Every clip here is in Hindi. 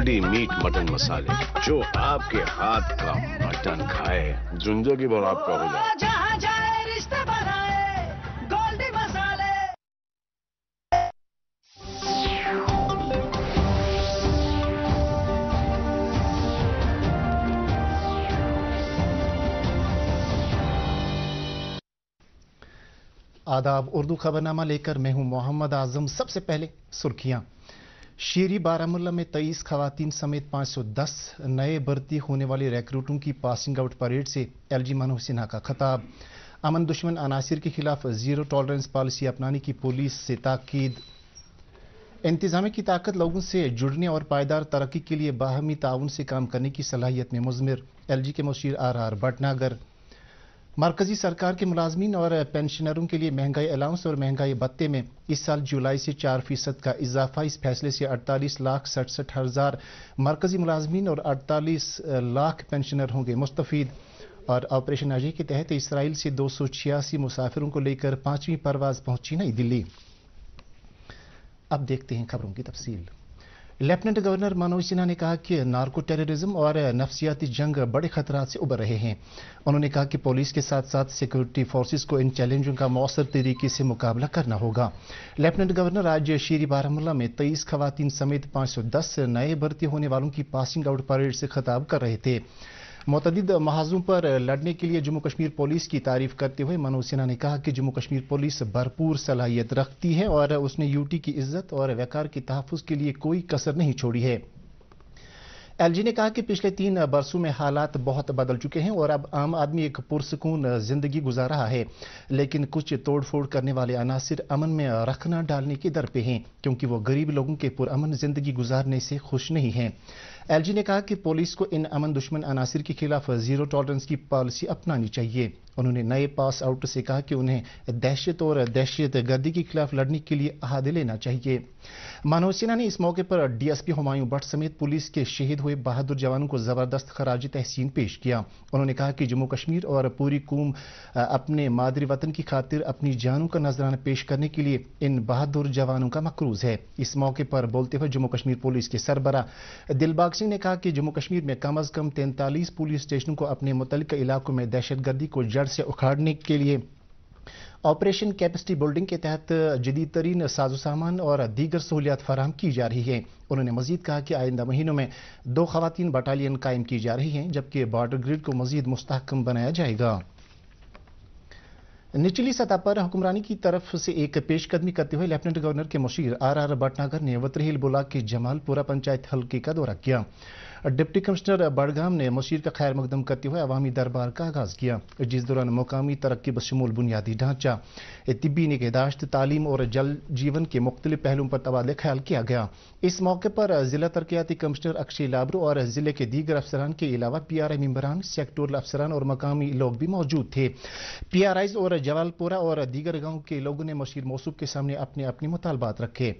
गोल्डी मीट मटन मसाले जो आपके हाथ का मटन खाए जुंजो की बार आपका हो आदाब उर्दू खबरनामा लेकर मैं हूं मोहम्मद आजम सबसे पहले सुर्खियां शेरी बारामूला में तेईस खातन समेत 510 नए भर्ती होने वाले रिक्रूटों की पासिंग आउट परेड से एल जी मनोहर सिन्हा का खताब अमन दुश्मन अनासिर के खिलाफ जीरो टॉलरेंस पॉलिसी अपनाने की पुलिस से ताकीद इंतजाम की ताकत लोगों से जुड़ने और पायदार तरक्की के लिए बाहमी ताउन से काम करने की सलाहियत में मुजमिर एल जी के मशीर आर आर भटनागर मरकजी सरकार के मुलाजमीन और पेंशनरों के लिए महंगाई अलाउंस और महंगाई भत्ते में इस साल जुलाई से चार फीसद का इजाफा इस फैसले से अड़तालीस लाख सड़सठ हज़ार मरकजी मुलाजमीन और अड़तालीस लाख पेंशनर होंगे मुस्तफ़ और ऑपरेशन अजय के तहत इसराइल से दो सौ छियासी मुसाफिरों को लेकर पांचवीं परवाज पहुंची नई दिल्ली अब देखते हैं खबरों की तफसील लेफ्टिनेंट गवर्नर मनोज सिन्हा ने कहा कि नार्को टेररिज्म और नफसियाती जंग बड़े खतरा से उबर रहे हैं उन्होंने कहा कि पुलिस के साथ साथ सिक्योरिटी फोर्सेज को इन चैलेंजों का मौसर तरीके से मुकाबला करना होगा लेफ्टिनेंट गवर्नर आज शेरी बारामूला में तेईस खवतन समेत पांच सौ दस नए भर्ती होने वालों की पासिंग आउट परेड से खिताब कर रहे थे मतदीद महाजों पर लड़ने के लिए जम्मू कश्मीर पुलिस की तारीफ करते हुए मनोज सिन्हा ने कहा कि जम्मू कश्मीर पुलिस भरपूर सलाहियत रखती है और उसने यूटी की इज्जत और वकार के तहफ़ के लिए कोई कसर नहीं छोड़ी है एलजी ने कहा कि पिछले तीन बरसों में हालात बहुत बदल चुके हैं और अब आम आदमी एक पुरसकून जिंदगी गुजार रहा है लेकिन कुछ तोड़फोड़ करने वाले अनासर अमन में रखना डालने के दर पे हैं क्योंकि वो गरीब लोगों के पुरअमन जिंदगी गुजारने से खुश नहीं हैं एलजी ने कहा कि पुलिस को इन अमन दुश्मन अनासर के खिलाफ जीरो टॉलरेंस की पॉलिसी अपनानी चाहिए उन्होंने नए पास आउट से कहा कि उन्हें दहशत और दहशत गर्दी के खिलाफ लड़ने के लिए अहादे लेना चाहिए मानव सिन्हा ने इस मौके पर डीएसपी हुमायूं भट्ट समेत पुलिस के शहीद हुए बहादुर जवानों को जबरदस्त खराज तहसीन पेश किया उन्होंने कहा कि जम्मू कश्मीर और पूरी कूम अपने मादरी वतन की खातिर अपनी जानों का नजराना पेश करने के लिए इन बहादुर जवानों का मकरूज है इस मौके पर बोलते हुए जम्मू कश्मीर पुलिस के सरबरा दिलबाग सिंह ने कहा कि जम्मू कश्मीर में कम अज कम तैंतालीस पुलिस स्टेशनों को अपने मुतल इलाकों में दहशतगर्दी को जड़ से उखाड़ने के लिए ऑपरेशन कैपेसिटी बिल्डिंग के तहत जदीद तरीन साजो सामान और दीगर सहूलियात फराहम की जा रही है उन्होंने मजीद कहा कि आइंदा महीनों में दो खातन बटालियन कायम की जा रही हैं जबकि बॉर्डर ग्रिड को मजीद मुस्तकम बनाया जाएगा निचली सतह पर हुक्मरानी की तरफ से एक पेशकदमी करते हुए लेफ्टिनेंट गवर्नर के मुशीर आर आर भटनागर ने वतरहील बुलाक के जमालपुरा पंचायत हल्के का दौरा किया डिप्टी कमिश्नर बड़गाम ने मशीर का खैर मुकदम करते हुए अवामी दरबार का आगाज़ किया जिस दौरान मकामी तरक्की बशमूल बुनियादी ढांचा तिबी निगहदाश्त तालीम और जल जीवन के मुख्तलि पहलुओं पर तबादला ख्याल किया गया इस मौके पर जिला तरक्याती कमिश्नर अक्षय लाबरू और जिले के दीगर अफसरान के अलावा पी आर आई मम्बरान सेक्टोरल अफसरान और मकामी लोग भी मौजूद थे पी आर आईज और जवालपुरा और दीगर गाँव के लोगों ने मशीर मौसू के सामने अपने अपने मुतालबात रखे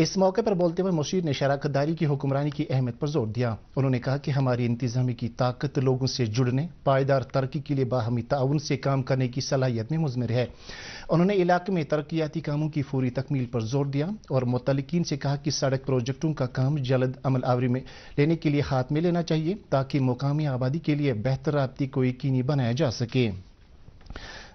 इस मौके पर बोलते हुए मुशीर ने शराखतदारी की हुक्मरानी की अहमियत पर जोर दिया उन्होंने कहा कि हमारी इंतजामी की ताकत लोगों से जुड़ने पायदार तरक्की के लिए बाहमी ताउन से काम करने की सलाहियत में मुजमर है उन्होंने इलाके में तरक्याती कामों की फूरी तकमील पर जोर दिया और मुतलकिन से कहा कि सड़क प्रोजेक्टों का काम जल्द अमल आवरी में लेने के लिए हाथ में लेना चाहिए ताकि मुकामी आबादी के लिए बेहतर रबती को यकीनी बनाया जा सके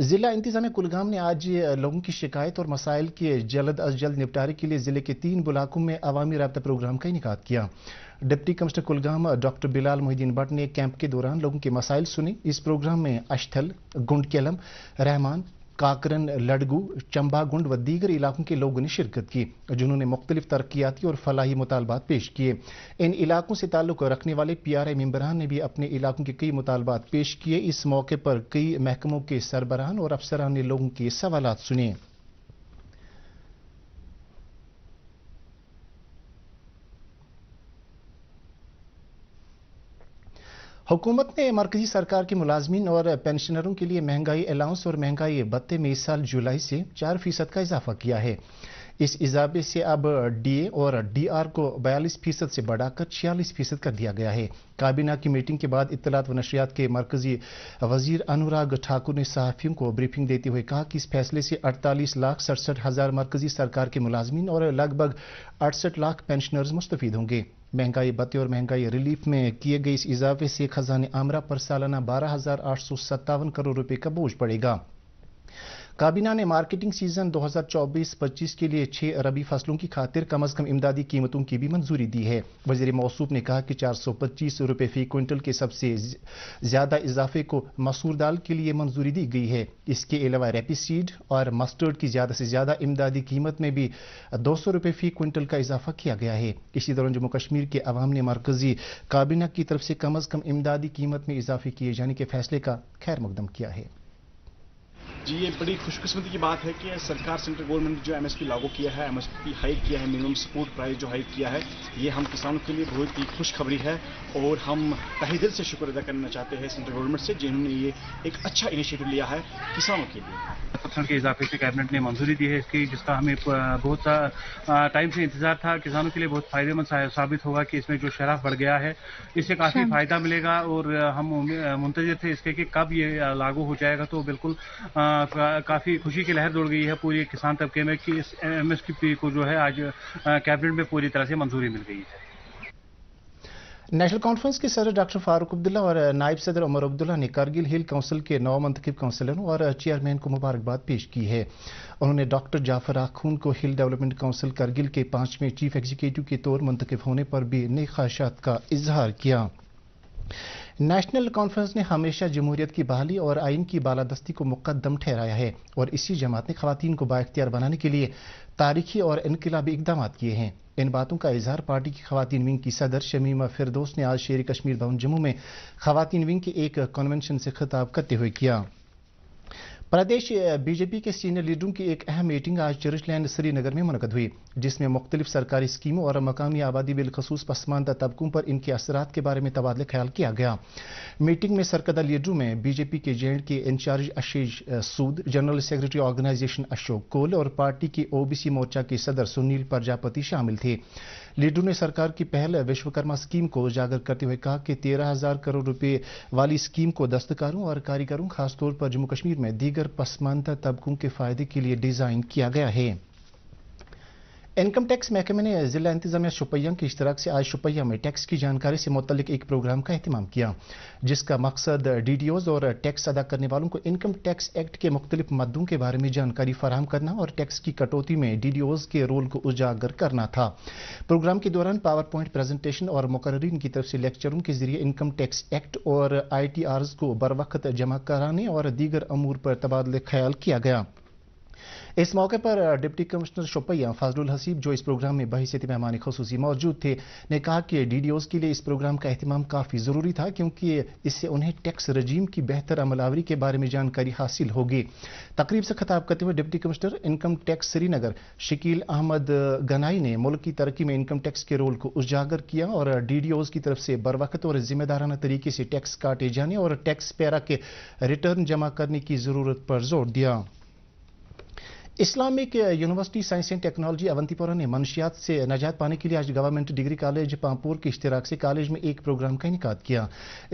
जिला इंतजाम कुलगाम ने आज लोगों की शिकायत और मसाइल के जल्द अज जल्द निपटारे के लिए जिले के तीन ब्लाकों में अवामी रबता प्रोग्राम का इनका किया deputy commissioner Kulgam doctor Bilal Mohidin Bhat ने कैंप के दौरान लोगों के मसाइल सुने इस प्रोग्राम में अश्थल गुंडकेलम रहमान काकरन लडगू चंबागुंड व दीगर इलाकों के लोगों ने शिरकत की जिन्होंने मुख्तलिफ तरक्याती और फलाही मुतालबात पेश किए इन इलाकों से ताल्लुक रखने वाले पी आर आई मम्बरान ने भी अपने इलाकों के कई मुतालबात पेश किए इस मौके पर कई महकमों के सरबराहान और अफसरान ने लोगों के सवाल सुने हुकूमत ने मरकजी सरकार के मुलाजमन और पेंशनरों के लिए महंगाई अलाउंस और महंगाई भत्ते में इस साल जुलाई से चार फीसद का इजाफा किया है इस इजाफे से अब डीए और डीआर को बयालीस फीसद से बढ़ाकर छियालीस फीसद कर दिया गया है काबीना की मीटिंग के बाद इतलात व नशरियात के मरकजी वजीर अनुराग ठाकुर ने सहाफियों को ब्रीफिंग देते हुए कहा कि इस फैसले से अड़तालीस लाख सड़सठ हज़ार मरकजी सरकार के मुलाजमन और लगभग अड़सठ लाख पेंशनर्स मुस्तफ़ होंगे महंगाई भत्ते और महंगाई रिलीफ में किए गए इस इजाफे से खजाने आमरा पर सालाना बारह हजार आठ सौ सत्तावन करोड़ रुपए का बोझ पड़ेगा काबीना ने मार्केटिंग सीजन 2024-25 के लिए छह अरबी फसलों की खातिर कम अज कम इमदादी कीमतों की भी मंजूरी दी है वजीर मौसू ने कहा कि चार सौ पच्चीस रुपये फी क्विंटल के सबसे ज्यादा इजाफे को मसूर दाल के लिए मंजूरी दी गई है इसके अलावा सीड और मस्टर्ड की ज्यादा से ज्यादा इमदादी कीमत में भी दो सौ रुपये फी क्विंटल का इजाफा किया गया है इसी दौरान जम्मू कश्मीर के अवाम ने मरकजी काबीना की तरफ से कम अज कम इमदादी कीमत में इजाफे किए जाने के फैसले का खैर मुकदम किया है जी ये बड़ी खुशकिस्मती की बात है कि सरकार सेंट्रल गवर्नमेंट ने जो एमएसपी लागू किया है एमएसपी हाइक किया है मिनिमम सपोर्ट प्राइस जो हाइक किया है ये हम किसानों के लिए बहुत ही खुशखबरी है और हम तहे दिल से शुक्र अदा करना चाहते हैं सेंट्रल गवर्नमेंट से जिन्होंने ये एक अच्छा इनिशिएटिव लिया है किसानों के लिए के इजाफे से कैबिनेट ने मंजूरी दी है इसकी जिसका हमें बहुत टाइम से इंतजार था किसानों के लिए बहुत फायदेमंद साबित होगा कि इसमें जो शराफ बढ़ गया है इससे काफ़ी अच्छा। फायदा मिलेगा और हम मुंतजर थे इसके कि कब ये लागू हो जाएगा तो बिल्कुल आ, काफ़ी खुशी की लहर दौड़ गई है पूरी किसान तबके में कि इस एमएसपी को जो है आज कैबिनेट में पूरी तरह से मंजूरी मिल गई है नेशनल कॉन्फ्रेंस के सदर डॉक्टर फारूक अब्दुल्ला और नायब सदर उमर अब्दुल्ला ने कारगिल हिल काउंसिल के नौ मंतखब काउंसिलरों और चेयरमैन को मुबारकबाद पेश की है उन्होंने डॉक्टर जाफर आखून को हिल डेवलपमेंट काउंसिल कारगिल के पांचवें चीफ एग्जीक्यूटिव के तौर मंतखब होने पर भी नई ख्वाहिशात का इजहार किया नेशनल कॉन्फ्रेंस ने हमेशा जमहूरियत की बहाली और आइन की बालादस्ती को मुकदम ठहराया है और इसी जमात ने खातन को बाख्तियार बनाने के लिए तारीखी और इनकलाबी इकदाम किए हैं इन बातों का इजहार पार्टी की खातन विंग की सदर शमीमा फिरदोस ने आज शेर कश्मीर भवन जम्मू में खातन विंग के एक कन्वेंशन से खिताब करते हुए किया प्रदेश बीजेपी के सीनियर लीडरों की एक अहम मीटिंग आज चर्च लैंड श्रीनगर में मनकद हुई जिसमें मुख्तलिफ सरकारी स्कीमों और मकामी आबादी बिलखसूस पसमानदा तबकों पर इनके असरात के बारे में तबादला ख्याल किया गया मीटिंग में सरकदा लीडरों में बीजेपी के J K incharge Ashish Sood general secretary organisation Ashok Koul और पार्टी के ओबीसी मोर्चा के सदर सुनील प्रजापति शामिल थे लीडरों ने सरकार की पहल विश्वकर्मा स्कीम को उजागर करते हुए कहा कि तेरह हजार करोड़ रुपए वाली स्कीम को दस्तकारों और कारीगरों खासतौर पर जम्मू कश्मीर में दीगर पसमानदा तबकों के फायदे के लिए डिजाइन किया गया है इनकम टैक्स महकमे ने जिला इंतजामिया शुपैया के इश्तराक से आज शुपैया में टैक्स की जानकारी से मुतलिक एक प्रोग्राम का अहतमाम किया जिसका मकसद डी डी ओज और टैक्स अदा करने वालों को इनकम टैक्स एक्ट के मुख्तलिफ मदों के बारे में जानकारी फराम करना और टैक्स की कटौती में डी डी ओज के रोल को उजागर करना था प्रोग्राम के दौरान पावर पॉइंट प्रेजेंटेशन और मुकर्रीन की तरफ से लेक्चरों के जरिए इनकम टैक्स एक्ट और आई टी आर्स को बर वक्त जमा कराने और दीगर अमूर पर तबादले ख्याल किया गया इस मौके पर डिप्टी कमिश्नर शोपैया फाजलुल हसीब जो इस प्रोग्राम में बहसीत मेहमान खसूसी मौजूद थे ने कहा कि डीडीओज के लिए इस प्रोग्राम का अहतमाम काफ़ी ज़रूरी था क्योंकि इससे उन्हें टैक्स रजीम की बेहतर अमलावरी के बारे में जानकारी हासिल होगी तकरीब से खताब करते हुए deputy commissioner income tax Srinagar Shakeel Ahmad Ganai ने मुल्क की तरक्की में इनकम टैक्स के रोल को उजागर किया और डीडीओज की तरफ से बरवकत और जिम्मेदाराना तरीके से टैक्स काटे जाने और टैक्स पैरा के रिटर्न जमा करने की ज़रूरत पर जोर दिया Islamic university science and technology Awantipora ने मनशियात से नजात पाने के लिए आज गवर्नमेंट डिग्री कॉलेज पामपुर के इश्तराक से कॉलेज में एक प्रोग्राम का इनका किया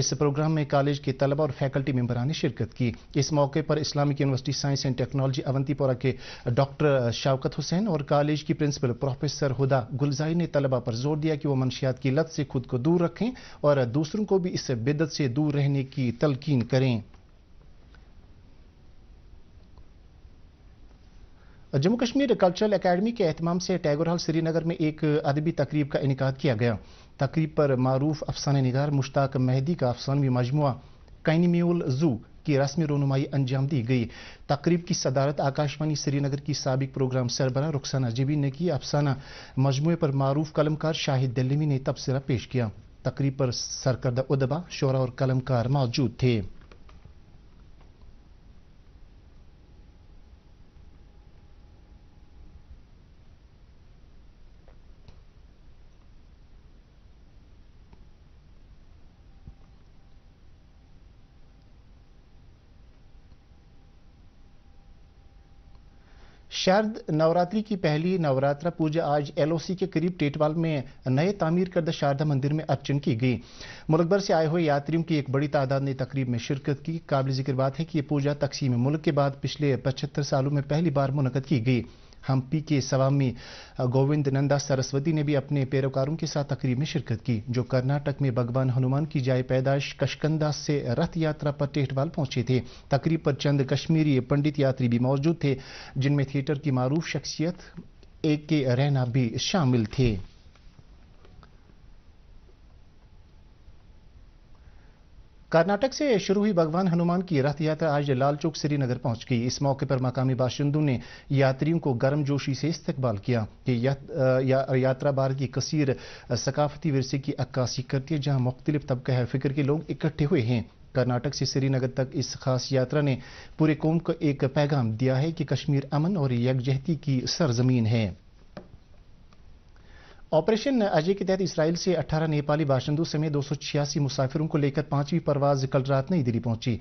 इस प्रोग्राम में कॉलेज के तलबा और फैकल्टी मेंबरान ने शिरकत की इस मौके पर Islamic university science and technology Awantipora के डॉक्टर शावकत हुसैन और कॉलेज की प्रिंसिपल प्रोफेसर हुदा गुलजाई ने तलबा पर जोर दिया कि वह मनशियात की लत से खुद को दूर रखें और दूसरों को भी इस बिदत से दूर रहने की तलकीन करें जम्मू कश्मीर कल्चरल एकेडमी के अहतमाम से टैगोर हॉल श्रीनगर में एक अदबी तकरीब का इनका किया गया तकरीब पर मरूफ अफसाना निगार मुश्ताक मेहदी का अफसानवी मजमु कैनिम्यूल जू की रस्म रोनुमाई अंजाम दी गई तकरीब की सदारत आकाशवाणी श्रीनगर की सबक प्रोग्राम सरबरा रुखसाना जबी ने की अफसाना मजमू पर मरूफ कलमकार शाहिद दिल्ली ने तबसरा पेश किया तकरीब पर सरकर्दा उदबा शोरा और कलमकार मौजूद थे शारद नवरात्रि की पहली नवरात्रा पूजा आज एलओसी के करीब टेटवाल में नए तामीर करदा शारदा मंदिर में अर्चन की गई मुल्क भर से आए हुए यात्रियों की एक बड़ी तादाद ने तकरीब में शिरकत की काबिल जिक्र बात है कि यह पूजा तकसीम मुल्क के बाद पिछले पचहत्तर सालों में पहली बार मुनद की गई हम्पी के स्वामी गोविंद नंदा सरस्वती ने भी अपने पैरोकारों के साथ तकरीब में शिरकत की जो कर्नाटक में भगवान हनुमान की जाय पैदाश कशकंदा से रथ यात्रा पर टेठवाल पहुंचे थे तकरीब पर चंद कश्मीरी पंडित यात्री भी मौजूद थे जिनमें थिएटर की मारूफ शख्सियत ए के रैना भी शामिल थे कर्नाटक से शुरू हुई भगवान हनुमान की रथ यात्रा आज लाल चौक श्रीनगर पहुंच गई इस मौके पर मकामी बाशिंदों ने यात्रियों को गर्मजोशी से इस्तकबाल किया कि या, या, यात्रा बार की कसीर सकाफती विरसे की अक्कासी करती है जहां मुख्तलिफ तबका फिक्र के लोग इकट्ठे हुए हैं कर्नाटक से श्रीनगर तक इस खास यात्रा ने पूरे कौम को एक पैगाम दिया है कि कश्मीर अमन और यकजहती की सरजमीन है ऑपरेशन अजय के तहत इसराइल से 18 नेपाली बाशिंदों समेत दो मुसाफिरों को लेकर पांचवीं परवाज कल रात नई दिल्ली पहुंची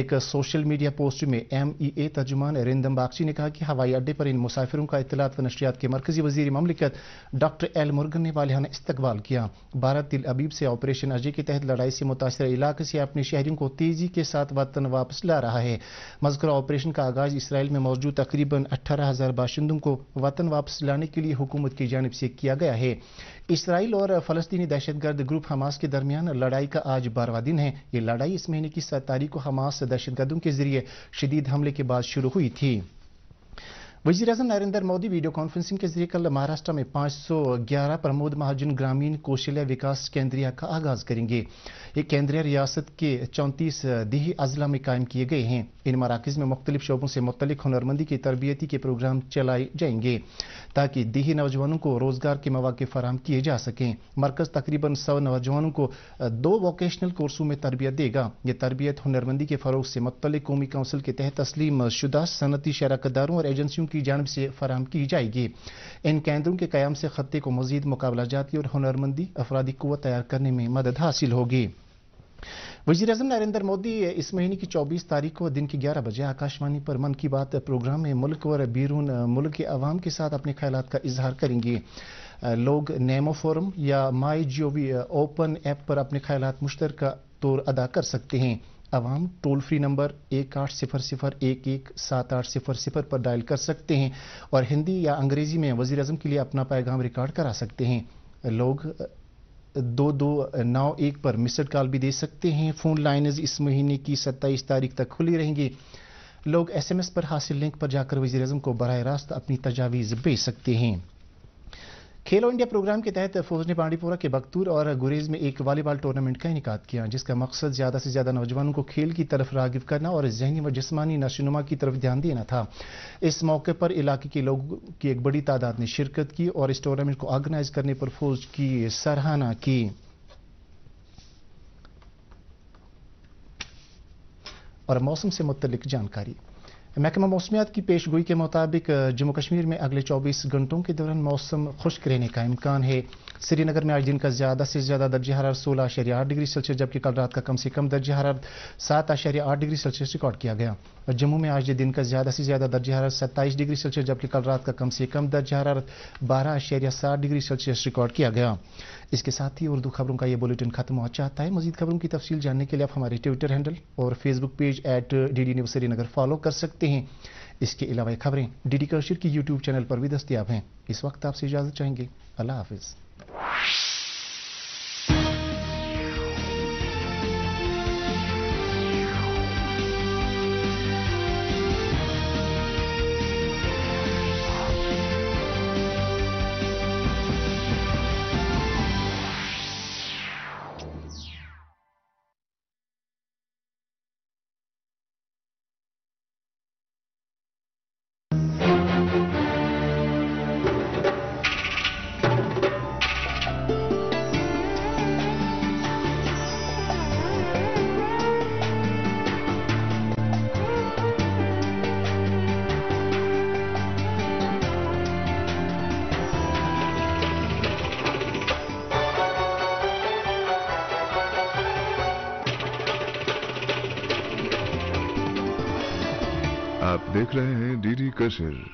एक सोशल मीडिया पोस्ट में एमईए e तर्जुमान रिंदम बागची ने कहा कि हवाई अड्डे पर इन मुसाफिरों का इतलात व नशरियात के मरकजी वजीर ममलिकत डॉक्टर एल मुर्गन ने वालिहाना इस्तकबाल किया भारत दिल अबीब से ऑपरेशन अजय के तहत लड़ाई से मुतासर इलाके से अपने शहरियों को तेजी के साथ वतन वापस ला रहा है मजकरा ऑपरेशन का आगाज इसराइल में मौजूद तकरीबन अट्ठारह हजार बाशिंदों को वतन वापस लाने के लिए हुकूमत की जानब से किया गया है इसराइल और फलस्तीनी दहशतगर्द ग्रुप हमास के दरमियान लड़ाई का आज बारवा दिन है ये लड़ाई इस महीने की सात तारीख को हमास दहशतगर्दों के जरिए शदीद हमले के बाद शुरू हुई थी वजीर अजम नरेंद्र मोदी वीडियो कॉन्फ्रेंसिंग के जरिए कल महाराष्ट्र में 511 प्रमोद महाजन ग्रामीण कौशल्य विकास केंद्रिया का आगाज करेंगे ये केंद्रिया रियासत के 34 दही अजला में कायम किए गए हैं इन मराकज में मुख्तलिफ शोबों से मुतलिक हुनरमंदी की तरबियती के प्रोग्राम चलाए जाएंगे ताकि दही नौजवानों को रोजगार के मौाक़े फराम किए जा सकें मरकज तकरीबन सौ नौजवानों को दो वोकेशनल कोर्सों में तरबियत देगा ये तरबियत हुनरमंदी के फरोग से मुतलिक कौमी कौंसिल के तहत तस्लीम शुदा सनती शराकतदारों और एजेंसियों की जानब से फराम की जाएगी इन केंद्रों के क्याम से खत्े को मजीद मुकाबला जाती और हुनरमंदी अफराधी कुत तैयार करने में मदद हासिल होगी वजी अजम नरेंद्र मोदी इस महीने की चौबीस तारीख को दिन की ग्यारह बजे आकाशवाणी पर मन की बात प्रोग्राम में मुल्क और बीरून मुल्क के अवाम के साथ अपने ख्याल का इजहार करेंगे लोग नेमो फोरम या माई जी ओपन ऐप पर अपने ख्याल मुश्तर तौर अदा कर सकते हैं अब हम टोल फ्री नंबर एक आठ सिफर सिफर एक एक सात आठ सिफर सिफर पर डायल कर सकते हैं और हिंदी या अंग्रेजी में वजीर अजम के लिए अपना पैगाम रिकॉर्ड करा सकते हैं लोग दो दो नौ एक पर मिसड कॉल भी दे सकते हैं फ़ोन लाइनज इस महीने की सत्ताईस तारीख तक खुली रहेंगी लोग एसएमएस पर हासिल लिंक पर जाकर वजी अजम को बरह रास्त अपनी तजावीज़ भेज सकते हैं खेलो इंडिया प्रोग्राम के तहत फौज ने बांडीपोरा के बगतूर और गुरेज में एक वॉलीबॉल टूर्नामेंट का इनका किया जिसका मकसद ज्यादा से ज्यादा नौजवानों को खेल की तरफ रागिब करना और जहनी व जिसमानी नशोनुमा की तरफ ध्यान देना था इस मौके पर इलाके के लोगों की एक बड़ी तादाद ने शिरकत की और इस टूर्नामेंट को ऑर्गेनाइज करने पर फौज की सराहना की और मौसम से मुतलिक जानकारी महकमा मौसमियात की पेश गोई के मुताबिक जम्मू कश्मीर में अगले 24 घंटों के दौरान मौसम खुश्क रहने का इम्कान है श्रीनगर में आज दिन का ज्यादा से ज्यादा दर्ज हरार सोलह आशार्य आठ डिग्री सेल्सियस जबकि कल रात का कम से कम दर्ज हरारत सात आशार्य आठ डिग्री सेल्सियस रिकॉर्ड किया गया जम्मू में आज दिन का ज्यादा से ज्यादा दर्ज हरारत सत्ताईस डिग्री सेल्सियस जबकि कल रात का कम से कम दर्ज हरारत बारह आशार्य सात डिग्री सेल्सियस रिकॉर्ड किया गया इसके साथ ही उर्दू खबरों का यह बुलेटिन खत्म हो चाहता है मजीद खबरों की तफसील जानने के लिए आप हमारे ट्विटर हैंडल और Facebook page at D D news Srinagar follow कर सकते हैं इसके अलावा खबरें डी डी कौशिर की यूट्यूब चैनल पर भी दस्तियाब हैं इस वक्त आपसे इजाज़त चाहेंगे अल्लाह हाफिज़ Gracias.